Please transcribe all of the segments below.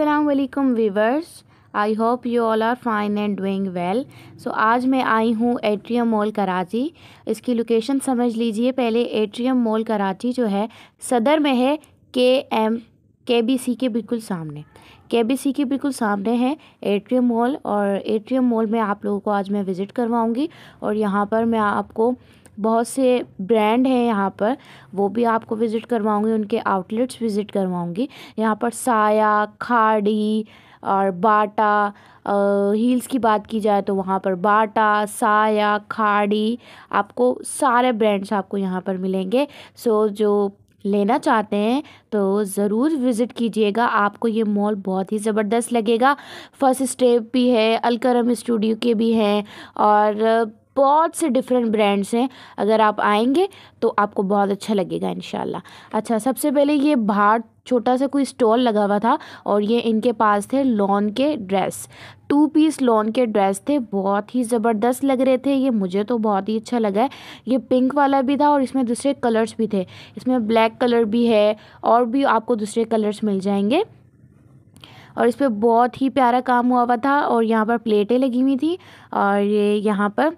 Aslam viewers I hope you all are fine and doing well so आज मैं आई हूँ atrium mall Karachi इसकी location समझ लीजिए पहले एट्रियम मॉल कराची जो है सदर में है के एम के बी सी के बिल्कुल सामने के बी सी के बिल्कुल सामने है एट्रियम मॉल और एट्रियम मॉल में आप लोगों को आज मैं विज़िट करवाऊँगी और यहाँ पर मैं आपको बहुत से ब्रांड हैं यहाँ पर वो भी आपको विज़िट करवाऊँगी उनके आउटलेट्स विज़िट करवाऊँगी यहाँ पर साया खाड़ी और बाटा हील्स की बात की जाए तो वहाँ पर बाटा साया खाड़ी आपको सारे ब्रांड्स आपको यहाँ पर मिलेंगे सो जो लेना चाहते हैं तो ज़रूर विज़िट कीजिएगा आपको ये मॉल बहुत ही ज़बरदस्त लगेगा फर्स्ट स्टेप भी है अलकरम स्टूडियो के भी हैं और बहुत से डिफरेंट ब्रांड्स हैं अगर आप आएंगे तो आपको बहुत अच्छा लगेगा इन अच्छा सबसे पहले ये बाहर छोटा सा कोई स्टॉल लगा हुआ था और ये इनके पास थे लॉन के ड्रेस टू पीस लॉन के ड्रेस थे बहुत ही ज़बरदस्त लग रहे थे ये मुझे तो बहुत ही अच्छा लगा है ये पिंक वाला भी था और इसमें दूसरे कलर्स भी थे इसमें ब्लैक कलर भी है और भी आपको दूसरे कलर्स मिल जाएंगे और इस पर बहुत ही प्यारा काम हुआ हुआ था और यहाँ पर प्लेटें लगी हुई थी और ये यहाँ पर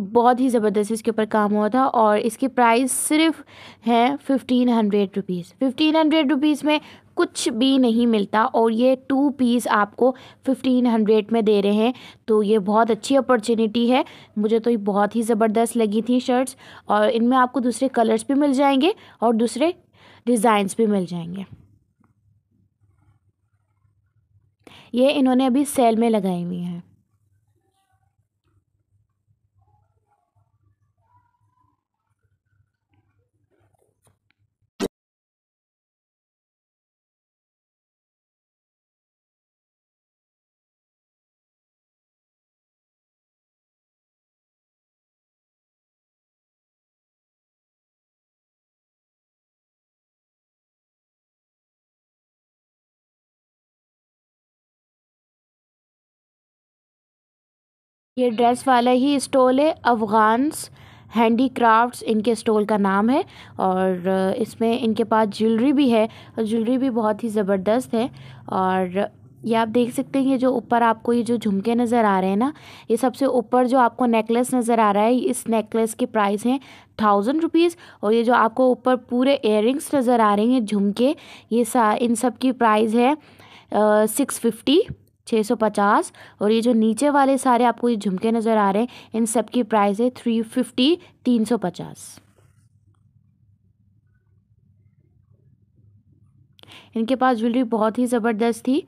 बहुत ही ज़बरदस्त इसके ऊपर काम हुआ था और इसकी प्राइस सिर्फ है fifteen hundred rupees fifteen hundred rupees में कुछ भी नहीं मिलता और ये टू पीस आपको फिफ्टीन हंड्रेड में दे रहे हैं तो ये बहुत अच्छी अपॉर्चुनिटी है मुझे तो ये बहुत ही ज़बरदस्त लगी थी शर्ट्स और इनमें आपको दूसरे कलर्स भी मिल जाएंगे और दूसरे डिज़ाइंस भी मिल जाएंगे ये इन्होंने अभी सेल में लगाई हुई हैं ये ड्रेस वाला ही स्टॉल है अफगान्स हैंडीक्राफ्ट्स इनके स्टॉल का नाम है और इसमें इनके पास ज्वेलरी भी है और ज्वेलरी भी बहुत ही ज़बरदस्त है और ये आप देख सकते हैं ये जो ऊपर आपको ये जो झुमके नज़र आ रहे हैं ना ये सबसे ऊपर जो आपको नेकलेस नज़र आ रहा है इस नेकलेस की प्राइस है थाउजेंड रुपीज़ और ये जो आपको ऊपर पूरे इयर नज़र आ रहे हैं झुमके ये सा इन सब की प्राइस है सिक्स फिफ्टी 650 सौ पचास और ये जो नीचे वाले सारे आपको ये झुमके नज़र आ रहे हैं इन सब की प्राइस है थ्री फिफ्टी तीन सौ पचास इनके पास ज्वेलरी बहुत ही ज़बरदस्त थी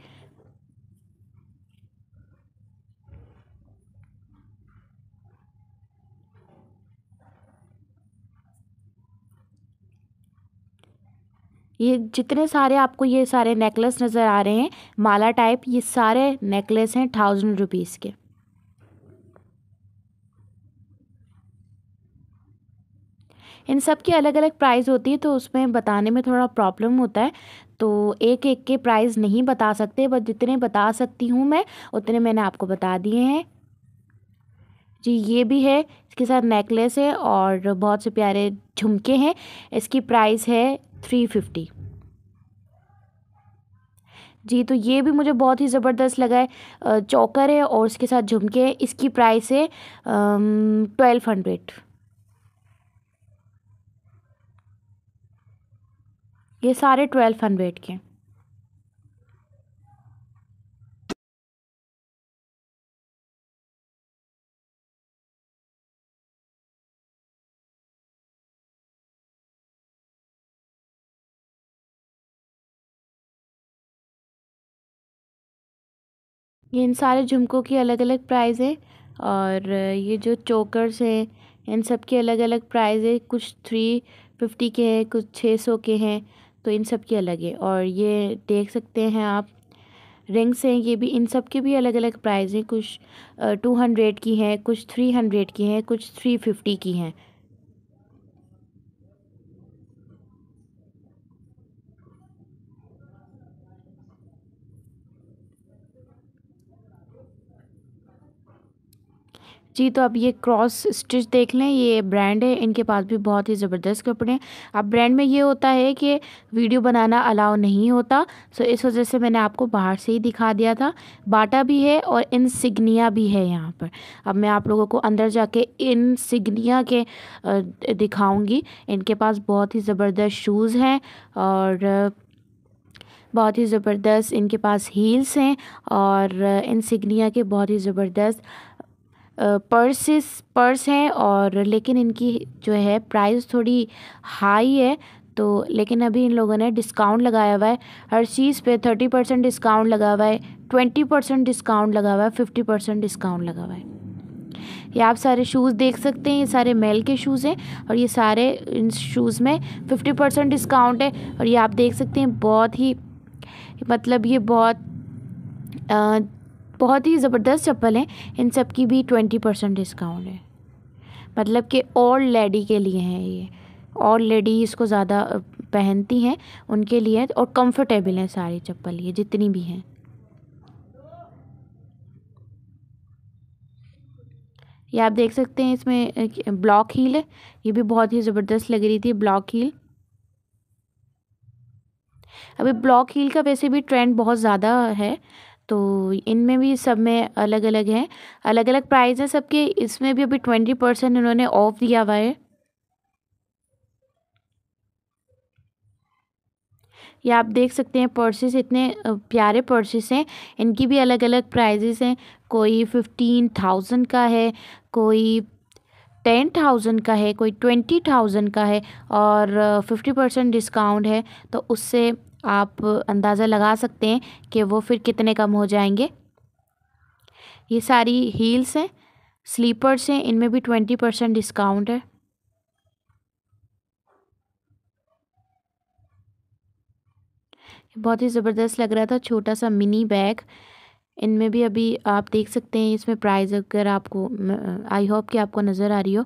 ये जितने सारे आपको ये सारे नेकलेस नज़र आ रहे हैं माला टाइप ये सारे नेकलेस हैं थाउजेंड रुपीज़ के इन सब की अलग अलग प्राइस होती है तो उसमें बताने में थोड़ा प्रॉब्लम होता है तो एक एक के प्राइस नहीं बता सकते बट जितने बता सकती हूँ मैं उतने मैंने आपको बता दिए हैं जी ये भी है इसके साथ नेकलेस है और बहुत से प्यारे झुमके हैं इसकी प्राइस है थ्री फिफ्टी जी तो ये भी मुझे बहुत ही ज़बरदस्त लगा है चौकर है और उसके साथ झुमके हैं इसकी प्राइस है ट्वेल्व हंड्रेड ये सारे ट्वेल्व हंड्रेड के ये इन सारे झुमकों की अलग अलग प्राइस है और ये जो चोकर्स हैं इन सब के अलग अलग प्राइस है कुछ थ्री फिफ्टी के हैं कुछ छः सौ के हैं तो इन सब के अलग है और ये देख सकते हैं आप रिंग्स हैं ये भी इन सब के भी अलग अलग प्राइस हैं कुछ टू हंड्रेड की हैं कुछ थ्री हंड्रेड की हैं कुछ थ्री फिफ्टी की हैं जी तो अब ये क्रॉस स्टिच देख लें ये ब्रांड है इनके पास भी बहुत ही ज़बरदस्त कपड़े हैं अब ब्रांड में ये होता है कि वीडियो बनाना अलाउ नहीं होता सो इस वजह से मैंने आपको बाहर से ही दिखा दिया था बाटा भी है और इनसिग्निया भी है यहाँ पर अब मैं आप लोगों को अंदर जाके इनसिग्निया के दिखाऊँगी इनके पास बहुत ही ज़बरदस्त शूज़ हैं और बहुत ही ज़बरदस्त इनके पास हील्स हैं और इनसिग्निया के बहुत ही ज़बरदस्त पर्सेस पर्स हैं और लेकिन इनकी जो है प्राइस थोड़ी हाई है तो लेकिन अभी इन लोगों ने डिस्काउंट लगाया हुआ है हर चीज़ पे थर्टी परसेंट डिस्काउंट लगा हुआ है ट्वेंटी परसेंट डिस्काउंट लगा हुआ है फिफ्टी परसेंट डिस्काउंट लगा हुआ है ये आप सारे शूज़ देख सकते हैं ये सारे मेल के शूज़ हैं और ये सारे इन शूज़ में फिफ्टी परसेंट डिस्काउंट है और ये आप देख सकते हैं बहुत ही मतलब ये बहुत आ, बहुत ही ज़बरदस्त चप्पल हैं इन सब की भी ट्वेंटी परसेंट डिस्काउंट है मतलब कि और लेडी के लिए हैं ये और लेडी इसको ज़्यादा पहनती हैं उनके लिए और कंफर्टेबल हैं सारी चप्पल ये जितनी भी हैं ये आप देख सकते हैं इसमें ब्लॉक हील है ये भी बहुत ही ज़बरदस्त लग रही थी ब्लॉक हील अभी ब्लॉक हील का वैसे भी ट्रेंड बहुत ज़्यादा है तो इनमें भी सब में अलग अलग हैं अलग अलग प्राइस हैं सबके इसमें भी अभी ट्वेंटी परसेंट इन्होंने ऑफ दिया हुआ है या आप देख सकते हैं पर्सेस इतने प्यारे पर्सेस हैं इनकी भी अलग अलग प्राइजेस हैं कोई फिफ्टीन थाउजेंड का है कोई टेन थाउजेंड का है कोई ट्वेंटी थाउजेंड का है और फिफ्टी परसेंट डिस्काउंट है तो उससे आप अंदाज़ा लगा सकते हैं कि वो फिर कितने कम हो जाएंगे ये सारी हील्स हैं स्लीपर्स हैं इनमें भी ट्वेंटी परसेंट डिस्काउंट है बहुत ही ज़बरदस्त लग रहा था छोटा सा मिनी बैग इनमें भी अभी आप देख सकते हैं इसमें प्राइस अगर आपको आई होप कि आपको नज़र आ रही हो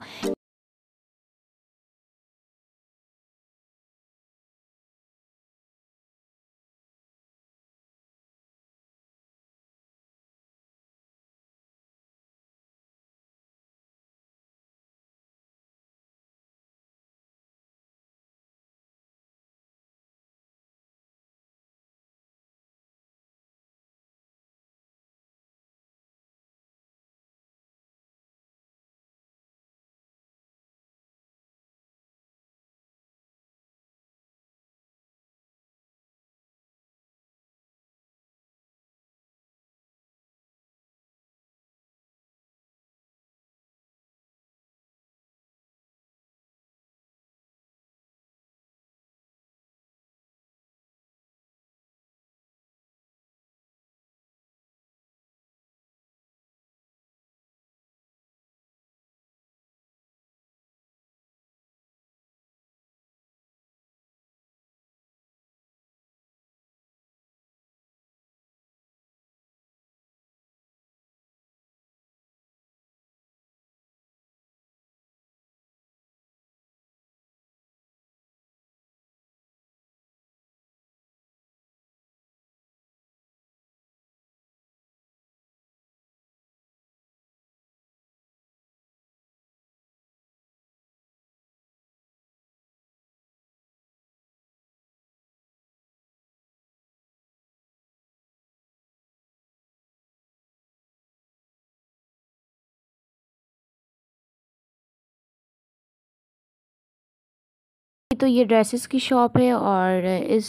तो ये ड्रेसेस की शॉप है और इस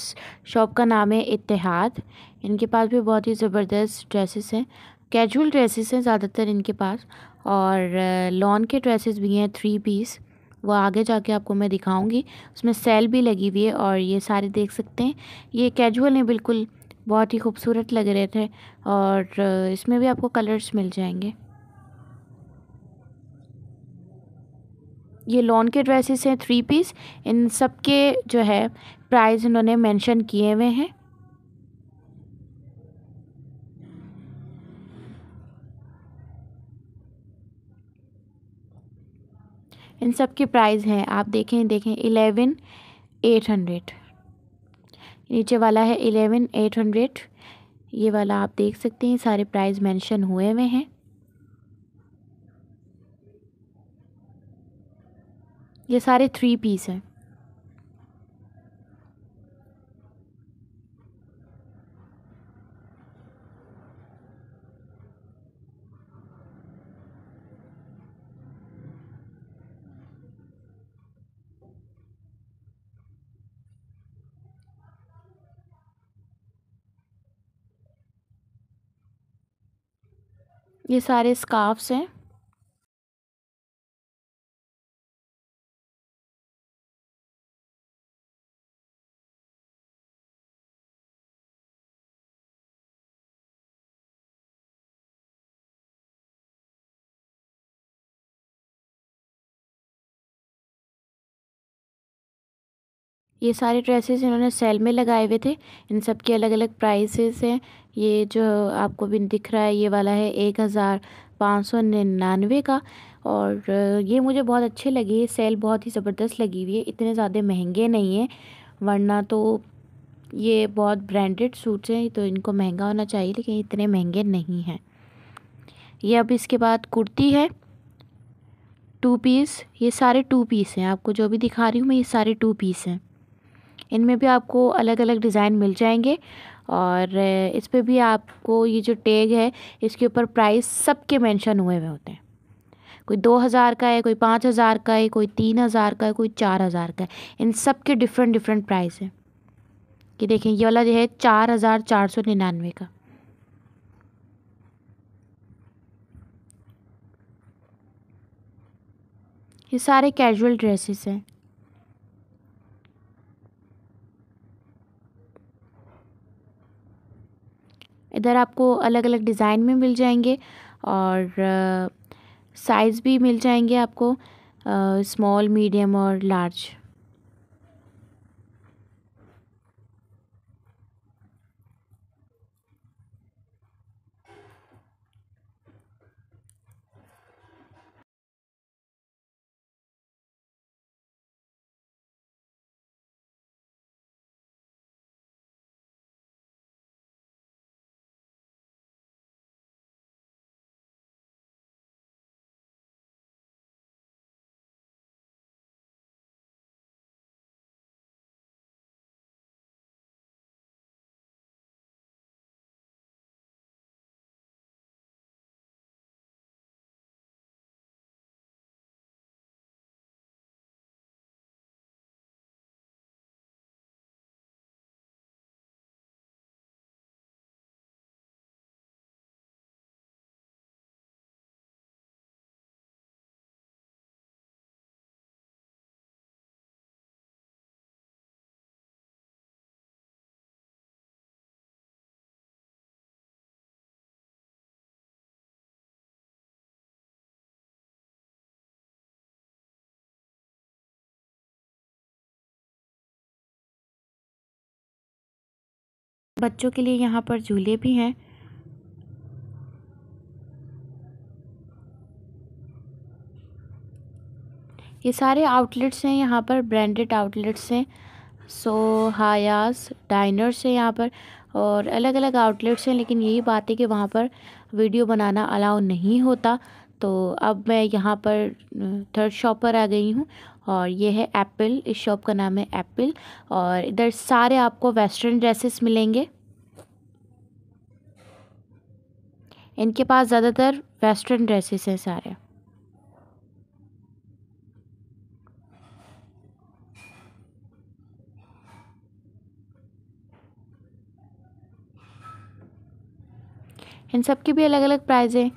शॉप का नाम है इतिहाद इनके पास भी बहुत ही ज़बरदस्त ड्रेसेस हैं कैजुअल ड्रेसेस हैं ज़्यादातर इनके पास और लॉन के ड्रेसेस भी हैं थ्री पीस वो आगे जाके आपको मैं दिखाऊंगी उसमें सेल भी लगी हुई है और ये सारे देख सकते हैं ये कैजुअल हैं बिल्कुल बहुत ही खूबसूरत लग रहे थे और इसमें भी आपको कलर्स मिल जाएंगे ये लॉन के ड्रेसेस हैं थ्री पीस इन सब के जो है प्राइस इन्होंने मेंशन किए हुए हैं इन सब के प्राइस हैं आप देखें देखें इलेवन एट हंड्रेड नीचे वाला है इलेवन एट हंड्रेड ये वाला आप देख सकते हैं सारे प्राइस मेंशन हुए हुए हैं ये सारे थ्री पीस हैं ये सारे स्काफ्स हैं ये सारे ड्रेसेस इन्होंने सेल में लगाए हुए थे इन सब के अलग अलग प्राइसेस हैं ये जो आपको भी दिख रहा है ये वाला है एक हज़ार पाँच सौ निन्यानवे का और ये मुझे बहुत अच्छे लगे सेल बहुत ही ज़बरदस्त लगी हुई है इतने ज़्यादा महंगे नहीं हैं वरना तो ये बहुत ब्रांडेड सूट्स हैं तो इनको महंगा होना चाहिए लेकिन इतने महंगे नहीं हैं ये अब इसके बाद कुर्ती है टू पीस ये सारे टू पीस हैं आपको जो भी दिखा रही हूँ मैं ये सारे टू पीस हैं इनमें भी आपको अलग अलग डिज़ाइन मिल जाएंगे और इस पर भी आपको ये जो टैग है इसके ऊपर प्राइस सबके मेंशन हुए हुए होते हैं कोई दो हज़ार का है कोई पाँच हज़ार का है कोई तीन हज़ार का है कोई चार हज़ार का है इन सब के डिफरेंट डिफरेंट प्राइस हैं कि देखें ये वाला जो है चार हज़ार चार सौ निन्यानवे का ये सारे कैजुअल ड्रेसेस हैं इधर आपको अलग अलग डिज़ाइन में मिल जाएंगे और साइज़ भी मिल जाएंगे आपको स्मॉल मीडियम और लार्ज बच्चों के लिए यहाँ पर झूले भी हैं ये सारे आउटलेट्स हैं यहाँ पर ब्रांडेड आउटलेट्स हैं सो हायास डाइनर्स हैं यहाँ पर और अलग अलग आउटलेट्स हैं लेकिन यही बात है कि वहाँ पर वीडियो बनाना अलाउ नहीं होता तो अब मैं यहाँ पर थर्ड शॉप पर आ गई हूँ और ये है एप्पल इस शॉप का नाम है एप्पल और इधर सारे आपको वेस्टर्न ड्रेसेस मिलेंगे इनके पास ज़्यादातर वेस्टर्न ड्रेसेस हैं सारे इन सब के भी अलग अलग प्राइज़ हैं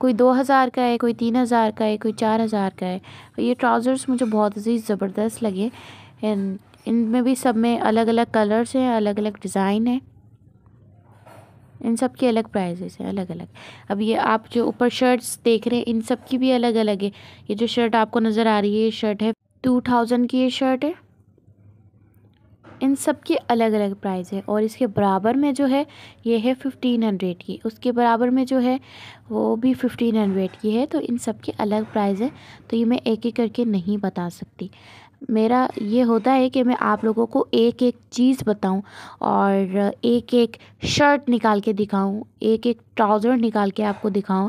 कोई दो हज़ार का है कोई तीन हज़ार का है कोई चार हज़ार का है ये ट्राउज़र्स मुझे बहुत ही ज़बरदस्त लगे इन इनमें भी सब में अलग अलग कलर्स हैं अलग अलग डिज़ाइन है इन सब के अलग प्राइजेस हैं अलग अलग अब ये आप जो ऊपर शर्ट्स देख रहे हैं इन सब की भी अलग अलग है ये जो शर्ट आपको नज़र आ रही है ये शर्ट है टू थाउजेंड की ये शर्ट है इन सब के अलग अलग प्राइज़ है और इसके बराबर में जो है ये है फ़िफ्टीन हंड्रेड की उसके बराबर में जो है वो भी फ़िफ्टीन हंड्रेड की है तो इन सब के अलग प्राइज़ है तो ये मैं एक एक करके नहीं बता सकती मेरा ये होता है कि मैं आप लोगों को एक एक चीज़ बताऊं और एक एक शर्ट निकाल के दिखाऊं एक एक ट्राउज़र निकाल के आपको दिखाऊं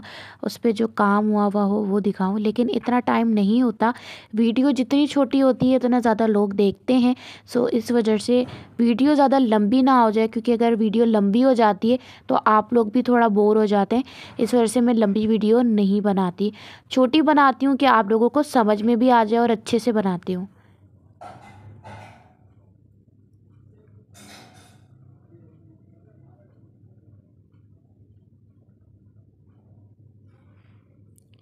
उस पर जो काम हुआ हुआ हो वो दिखाऊं लेकिन इतना टाइम नहीं होता वीडियो जितनी छोटी होती है उतना ज़्यादा लोग देखते हैं सो इस वजह से वीडियो ज़्यादा लंबी ना हो जाए क्योंकि अगर वीडियो लंबी हो जाती है तो आप लोग भी थोड़ा बोर हो जाते हैं इस वजह से मैं लंबी वीडियो नहीं बनाती छोटी बनाती हूँ कि आप लोगों को समझ में भी आ जाए और अच्छे से बनाती हूँ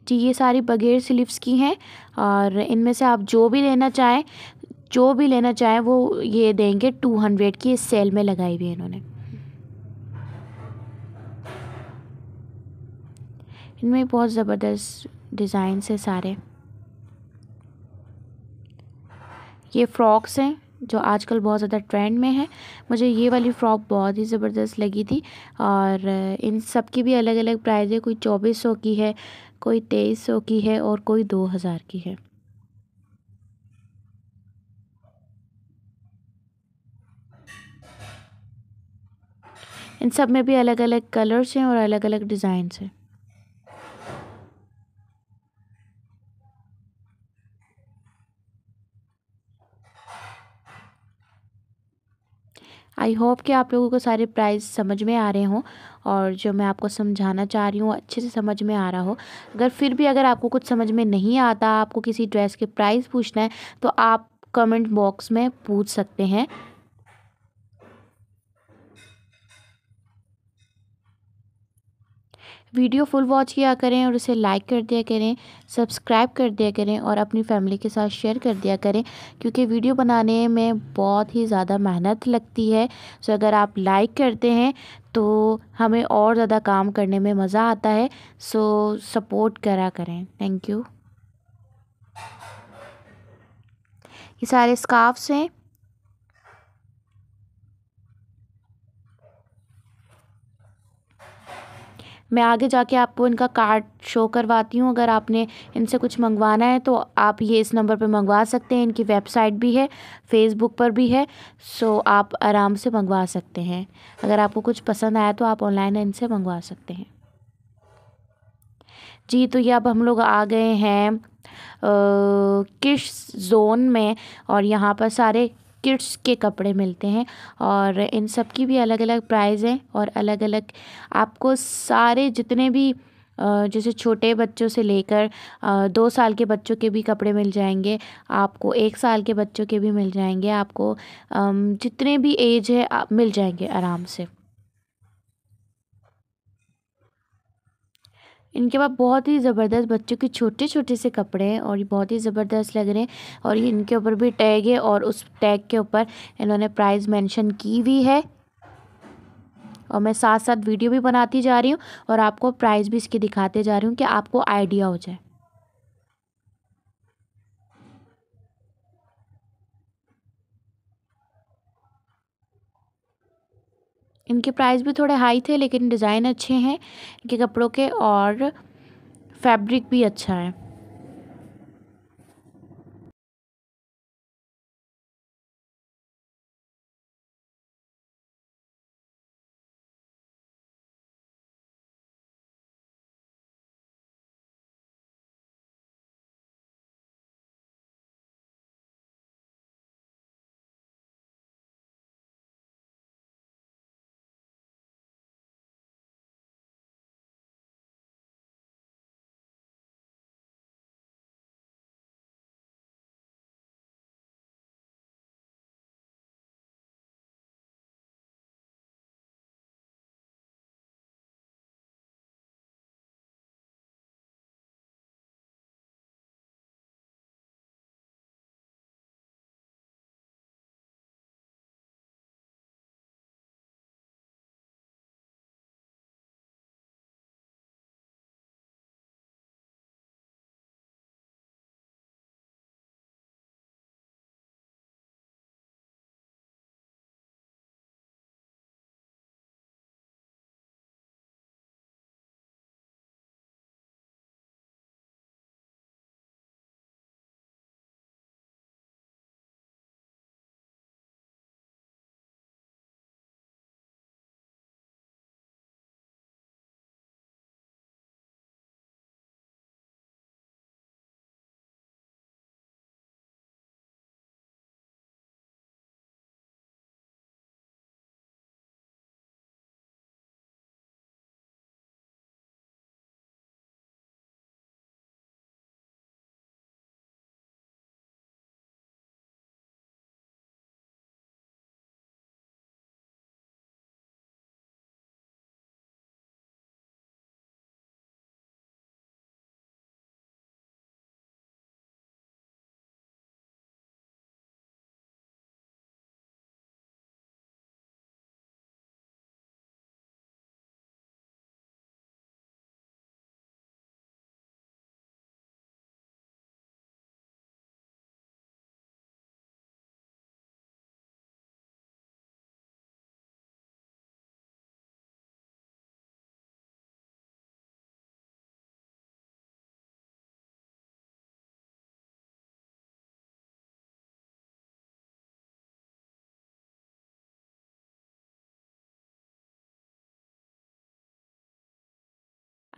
जी ये सारी बगैर स्लीव्स की हैं और इनमें से आप जो भी लेना चाहें जो भी लेना चाहें वो ये देंगे टू हंड्रेड की इस सेल में लगाई हुई है इन्होंने इनमें बहुत ज़बरदस्त डिज़ाइन है सारे ये फ्रॉक्स हैं जो आजकल बहुत ज़्यादा ट्रेंड में है मुझे ये वाली फ़्रॉक बहुत ही ज़बरदस्त लगी थी और इन सब की भी अलग अलग प्राइस है कोई चौबीस सौ की है कोई तेईस सौ की है और कोई दो हज़ार की है इन सब में भी अलग अलग कलर्स हैं और अलग अलग डिज़ाइंस हैं आई होप कि आप लोगों को सारे प्राइस समझ में आ रहे हों और जो मैं आपको समझाना चाह रही हूँ अच्छे से समझ में आ रहा हो अगर फिर भी अगर आपको कुछ समझ में नहीं आता आपको किसी ड्रेस के प्राइस पूछना है तो आप कमेंट बॉक्स में पूछ सकते हैं वीडियो फुल वॉच किया करें और उसे लाइक कर दिया करें सब्सक्राइब कर दिया करें और अपनी फैमिली के साथ शेयर कर दिया करें क्योंकि वीडियो बनाने में बहुत ही ज़्यादा मेहनत लगती है सो अगर आप लाइक करते हैं तो हमें और ज़्यादा काम करने में मज़ा आता है सो सपोर्ट करा करें थैंक यू ये सारे स्काफ्स हैं मैं आगे जाके आपको इनका कार्ड शो करवाती हूँ अगर आपने इनसे कुछ मंगवाना है तो आप ये इस नंबर पर मंगवा सकते हैं इनकी वेबसाइट भी है फेसबुक पर भी है सो आप आराम से मंगवा सकते हैं अगर आपको कुछ पसंद आया तो आप ऑनलाइन इनसे मंगवा सकते हैं जी तो ये अब हम लोग आ गए हैं किश जोन में और यहाँ पर सारे किड्स के कपड़े मिलते हैं और इन सब की भी अलग अलग प्राइज़ हैं और अलग अलग आपको सारे जितने भी जैसे छोटे बच्चों से लेकर दो साल के बच्चों के भी कपड़े मिल जाएंगे आपको एक साल के बच्चों के भी मिल जाएंगे आपको जितने भी एज है मिल जाएंगे आराम से इनके पास बहुत ही ज़बरदस्त बच्चों के छोटे छोटे से कपड़े हैं और ये बहुत ही ज़बरदस्त लग रहे हैं और ये इनके ऊपर भी टैग है और उस टैग के ऊपर इन्होंने प्राइस मेंशन की हुई है और मैं साथ साथ वीडियो भी बनाती जा रही हूँ और आपको प्राइस भी इसकी दिखाते जा रही हूँ कि आपको आइडिया हो जाए इनके प्राइस भी थोड़े हाई थे लेकिन डिज़ाइन अच्छे हैं इनके कपड़ों के और फैब्रिक भी अच्छा है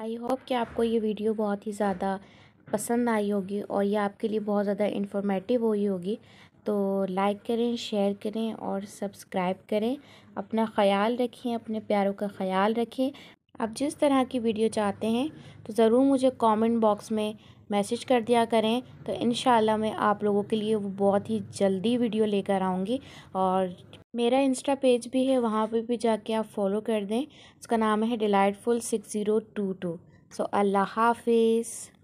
आई होप कि आपको ये वीडियो बहुत ही ज़्यादा पसंद आई होगी और ये आपके लिए बहुत ज़्यादा इन्फॉर्मेटिव हुई होगी तो लाइक करें शेयर करें और सब्सक्राइब करें अपना ख्याल रखें अपने प्यारों का ख्याल रखें आप जिस तरह की वीडियो चाहते हैं तो ज़रूर मुझे कमेंट बॉक्स में मैसेज कर दिया करें तो इन मैं आप लोगों के लिए बहुत ही जल्दी वीडियो लेकर आऊँगी और मेरा इंस्टा पेज भी है वहाँ पे भी जाके आप फॉलो कर दें उसका नाम है Delightful six zero two two so अल्लाह हाफिज़